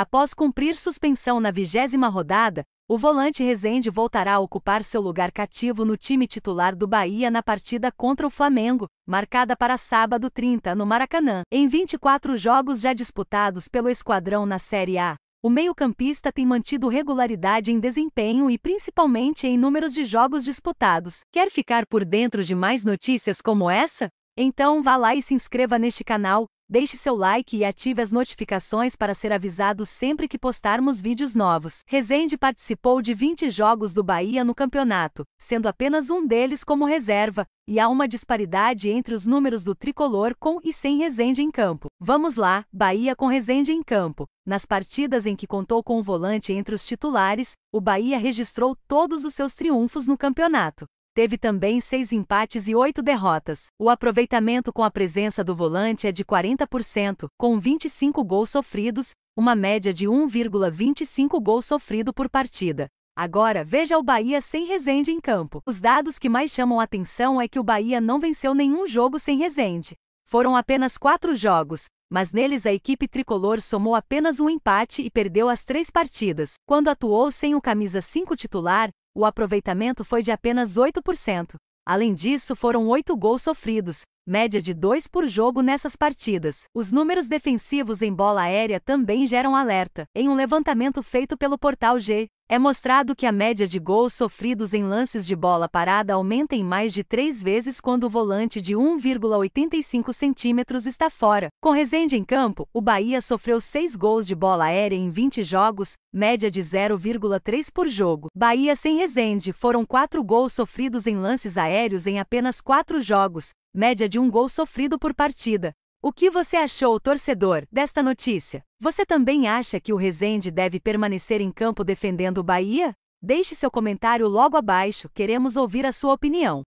Após cumprir suspensão na vigésima rodada, o volante Rezende voltará a ocupar seu lugar cativo no time titular do Bahia na partida contra o Flamengo, marcada para sábado 30 no Maracanã. Em 24 jogos já disputados pelo esquadrão na Série A, o meio-campista tem mantido regularidade em desempenho e principalmente em números de jogos disputados. Quer ficar por dentro de mais notícias como essa? Então vá lá e se inscreva neste canal, Deixe seu like e ative as notificações para ser avisado sempre que postarmos vídeos novos. Rezende participou de 20 jogos do Bahia no campeonato, sendo apenas um deles como reserva, e há uma disparidade entre os números do tricolor com e sem Rezende em campo. Vamos lá, Bahia com Rezende em campo. Nas partidas em que contou com o volante entre os titulares, o Bahia registrou todos os seus triunfos no campeonato teve também seis empates e oito derrotas. O aproveitamento com a presença do volante é de 40%, com 25 gols sofridos, uma média de 1,25 gols sofrido por partida. Agora, veja o Bahia sem Resende em campo. Os dados que mais chamam atenção é que o Bahia não venceu nenhum jogo sem Resende. Foram apenas quatro jogos, mas neles a equipe tricolor somou apenas um empate e perdeu as três partidas. Quando atuou sem o camisa 5 titular, o aproveitamento foi de apenas 8%. Além disso, foram oito gols sofridos, média de dois por jogo nessas partidas. Os números defensivos em bola aérea também geram alerta. Em um levantamento feito pelo portal G. É mostrado que a média de gols sofridos em lances de bola parada aumenta em mais de três vezes quando o volante de 1,85 centímetros está fora. Com Rezende em campo, o Bahia sofreu seis gols de bola aérea em 20 jogos, média de 0,3 por jogo. Bahia sem Rezende foram quatro gols sofridos em lances aéreos em apenas quatro jogos, média de um gol sofrido por partida. O que você achou, torcedor, desta notícia? Você também acha que o Rezende deve permanecer em campo defendendo o Bahia? Deixe seu comentário logo abaixo, queremos ouvir a sua opinião.